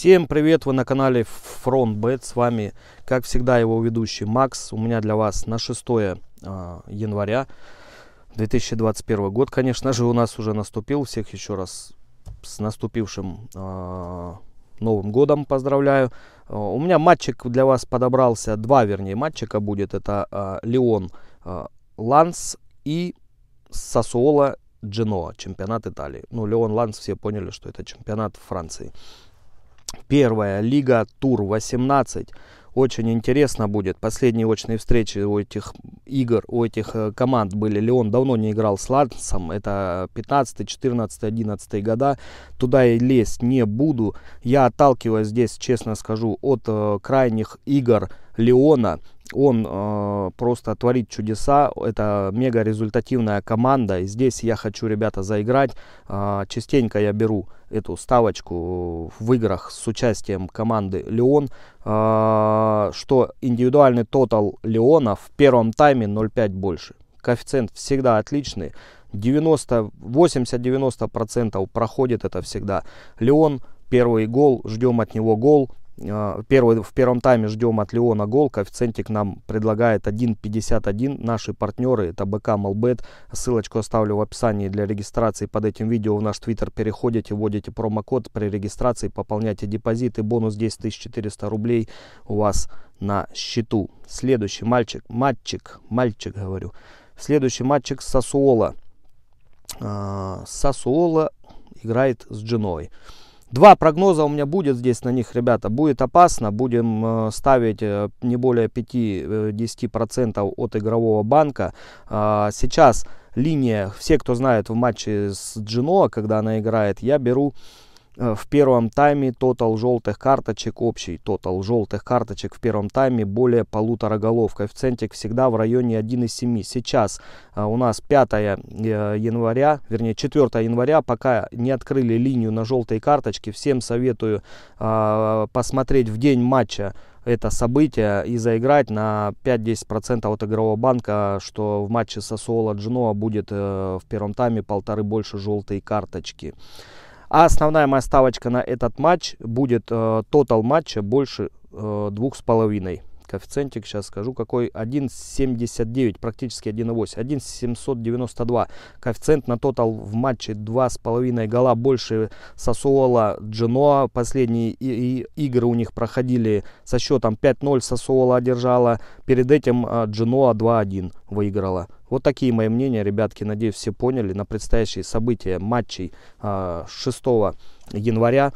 Всем привет, вы на канале FrontBet, с вами, как всегда, его ведущий Макс. У меня для вас на 6 э, а, января 2021 год, конечно же, у нас уже наступил. Всех еще раз с наступившим э, Новым годом поздравляю. А, у меня матчик для вас подобрался, два вернее матчика будет. Это э, Леон э, Ланс и Сосуола Дженоа, чемпионат Италии. Ну, Леон Ланс, все поняли, что это чемпионат Франции. Первая лига Тур 18. Очень интересно будет. Последние очные встречи у этих игр, у этих э, команд были. Леон давно не играл с Лансом. Это 15, 14, 11 года. Туда и лезть не буду. Я отталкиваюсь здесь, честно скажу, от э, крайних игр Леона. Он э, просто творит чудеса. Это мега результативная команда. И здесь я хочу, ребята, заиграть. Э, частенько я беру эту ставочку в играх с участием команды Леон, э, что индивидуальный тотал Леона в первом тайме 0,5 больше. Коэффициент всегда отличный. 90, 80-90% проходит это всегда. Леон, первый гол, ждем от него гол. А, первый, в первом тайме ждем от Леона гол. Коэффициентик нам предлагает 1.51. Наши партнеры это БК Малбет. Ссылочку оставлю в описании для регистрации под этим видео. В наш твиттер переходите, вводите промокод при регистрации, пополняйте депозиты. Бонус здесь 1400 рублей у вас на счету. Следующий мальчик, мальчик, мальчик говорю. Следующий мальчик Сасуола. А, Сасуола играет с Джиной. Два прогноза у меня будет здесь на них, ребята. Будет опасно. Будем э, ставить э, не более 5-10% э, от игрового банка. А, сейчас линия, все, кто знает, в матче с Джиноа, когда она играет, я беру Э, в первом тайме тотал желтых карточек, общий тотал желтых карточек в первом тайме более полутора голов. Коэффициентик всегда в районе 1,7. Сейчас э, у нас 5 э, января, вернее 4 января, пока не открыли линию на желтые карточки. Всем советую посмотреть в день матча это событие и заиграть на 5-10% от игрового банка, что в матче со Соло Джинова будет в первом тайме полторы больше желтой карточки. А основная моя ставочка на этот матч будет э, тотал матча больше э, двух с половиной коэффициентик, сейчас скажу, какой 1,79, практически 1,8, 1,792. Коэффициент на тотал в матче 2,5 гола больше Сосуола Дженоа. Последние и, и игры у них проходили со счетом 5-0 Сосуола одержала. Перед этим а, Дженоа 2-1 выиграла. Вот такие мои мнения, ребятки. Надеюсь, все поняли. На предстоящие события матчей 6 а, января